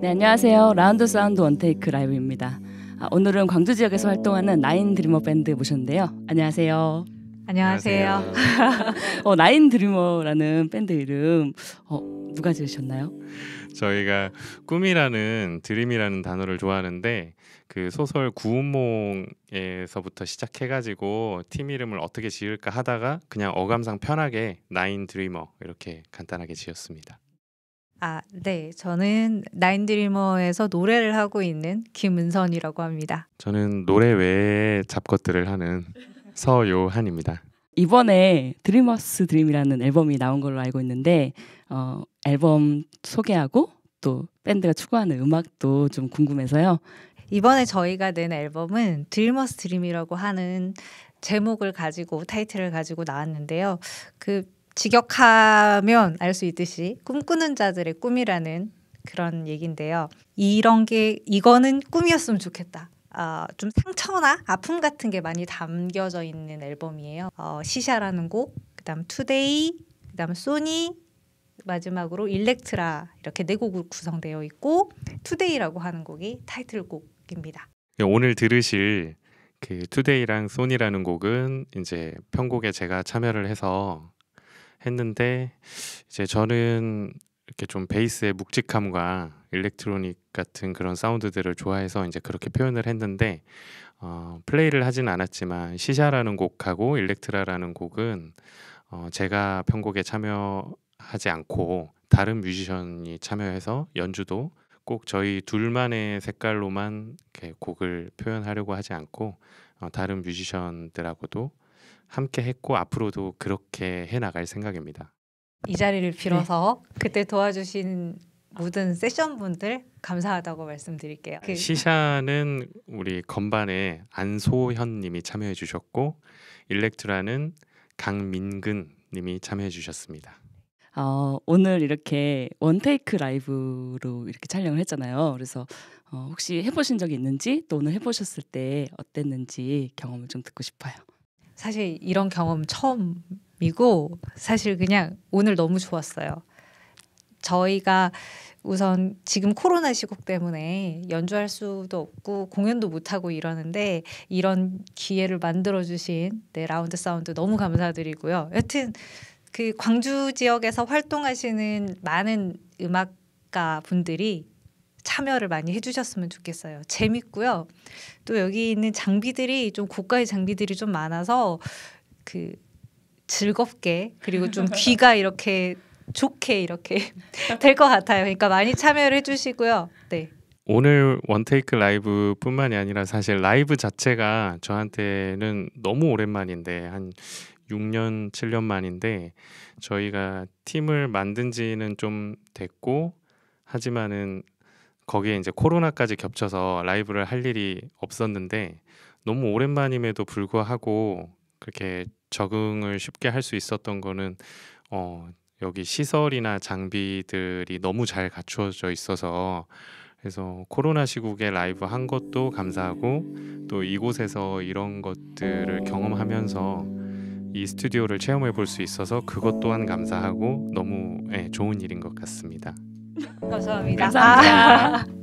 네, 안녕하세요. 라운드 사운드 원테이크 라이브입니다. 아, 오늘은 광주 지역에서 활동하는 나인 드리머 밴드 모셨는데요. 안녕하세요. 안녕하세요. 어, 나인 드리머라는 밴드 이름 어, 누가 지으셨나요? 저희가 꿈이라는 드림이라는 단어를 좋아하는데 그 소설 구운몽에서부터 시작해가지고 팀 이름을 어떻게 지을까 하다가 그냥 어감상 편하게 나인 드리머 이렇게 간단하게 지었습니다. 아, 네. 저는 나인드리머에서 노래를 하고 있는 김은선이라고 합니다. 저는 노래 외에 잡것들을 하는 서요한입니다. 이번에 드리머스 드림이라는 앨범이 나온 걸로 알고 있는데 어, 앨범 소개하고 또 밴드가 추구하는 음악도 좀 궁금해서요. 이번에 저희가 낸 앨범은 드리머스 드림이라고 하는 제목을 가지고 타이틀을 가지고 나왔는데요. 그 직역하면 알 수 있듯이 꿈꾸는 자들의 꿈이라는 그런 얘기인데요. 이런 게 이거는 꿈이었으면 좋겠다. 어, 좀 상처나 아픔 같은 게 많이 담겨져 있는 앨범이에요. 어, 시샤라는 곡, 그다음 투데이, 그다음 소니, 마지막으로 일렉트라 이렇게 네 곡으로 구성되어 있고 투데이라고 하는 곡이 타이틀곡입니다. 네, 오늘 들으실 그 투데이랑 소니라는 곡은 이제 편곡에 제가 참여를 해서 했는데 이제 저는 이렇게 좀 베이스의 묵직함과 일렉트로닉 같은 그런 사운드들을 좋아해서 이제 그렇게 표현을 했는데 어, 플레이를 하진 않았지만 시샤라는 곡하고 일렉트라라는 곡은 어, 제가 편곡에 참여하지 않고 다른 뮤지션이 참여해서 연주도 꼭 저희 둘만의 색깔로만 이렇게 곡을 표현하려고 하지 않고 어, 다른 뮤지션들하고도 함께 했고 앞으로도 그렇게 해 나갈 생각입니다. 이 자리를 네. 빌어서 네. 그때 도와주신 모든 세션 분들 감사하다고 말씀드릴게요. 그... 시샤는 우리 건반에 안소현님이 참여해 주셨고 일렉트라는 강민근님이 참여해 주셨습니다. 어, 오늘 이렇게 원테이크 라이브로 이렇게 촬영을 했잖아요. 그래서 어, 혹시 해보신 적이 있는지 또 오늘 해보셨을 때 어땠는지 경험을 좀 듣고 싶어요. 사실 이런 경험 처음이고 사실 그냥 오늘 너무 좋았어요. 저희가 우선 지금 코로나 시국 때문에 연주할 수도 없고 공연도 못 하고 이러는데 이런 기회를 만들어 주신 네 라운드 사운드 너무 감사드리고요. 여튼 그 광주 지역에서 활동하시는 많은 음악가 분들이 참여를 많이 해주셨으면 좋겠어요. 재밌고요. 또 여기 있는 장비들이 좀 고가의 장비들이 좀 많아서 그 즐겁게 그리고 좀 귀가 이렇게 좋게 이렇게 될 것 같아요. 그러니까 많이 참여를 해주시고요. 네. 오늘 원테이크 라이브뿐만이 아니라 사실 라이브 자체가 저한테는 너무 오랜만인데 한 6년 7년 만인데 저희가 팀을 만든 지는 좀 됐고 하지만은 거기에 이제 코로나까지 겹쳐서 라이브를 할 일이 없었는데 너무 오랜만임에도 불구하고 그렇게 적응을 쉽게 할 수 있었던 거는 어 여기 시설이나 장비들이 너무 잘 갖추어져 있어서 그래서 코로나 시국에 라이브 한 것도 감사하고 또 이곳에서 이런 것들을 경험하면서 이 스튜디오를 체험해 볼 수 있어서 그것 또한 감사하고 너무 예, 좋은 일인 것 같습니다. 감사합니다. 감사합니다. 아.